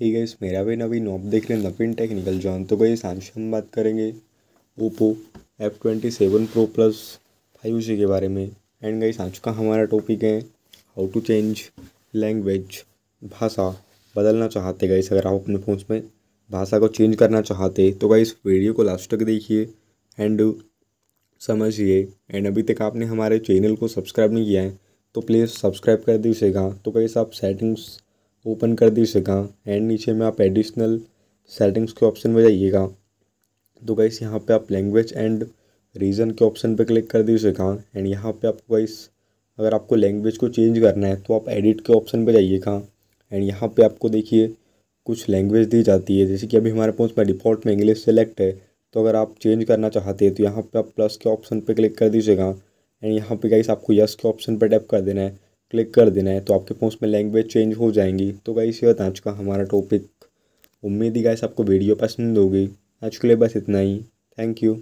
ही gas मेरा भी नवीन knob देख रहे नवीन टेक्निकल जॉन तो गई आज हम बात करेंगे Oppo F twenty seven pro plus five G के बारे में एंड गई आज का हमारा टॉपिक है हाउ टू चेंज लैंग्वेज भाषा बदलना चाहते गई अगर आप अपने फ़ोन में भाषा को चेंज करना चाहते तो गई वीडियो को लास्ट तक देखिए एंड समझिए एंड अभी तक आपने हमारे चैनल को सब्सक्राइब नहीं किया है तो प्लीज़ सब्सक्राइब कर दीजिएगा तो कहीं आप सेटिंग्स ओपन कर दीजिएगा एंड नीचे में आप एडिशनल सेटिंग्स के ऑप्शन में जाइएगा तो गाइस यहाँ पे आप लैंग्वेज एंड रीजन के ऑप्शन पे क्लिक कर दीजिएगा एंड यहाँ पे आपको गाइस अगर आपको लैंग्वेज को चेंज करना है तो आप एडिट के ऑप्शन पे जाइएगा एंड यहाँ पे आपको देखिए कुछ लैंग्वेज दी जाती है जैसे कि अभी हमारे पास में डिफ़ॉल्ट में इंग्लिश सेलेक्ट है तो अगर आप चेंज करना चाहते हैं तो यहाँ पे आप प्लस के ऑप्शन पे क्लिक कर दीजिएगा एंड यहाँ पे गाइस आपको यस के ऑप्शन पे टैप कर देना है क्लिक कर देना है तो आपके फोन में लैंग्वेज चेंज हो जाएंगी तो गाइस ये आज का हमारा टॉपिक उम्मीद ही गाइस आपको वीडियो पसंद होगी आज के लिए बस इतना ही थैंक यू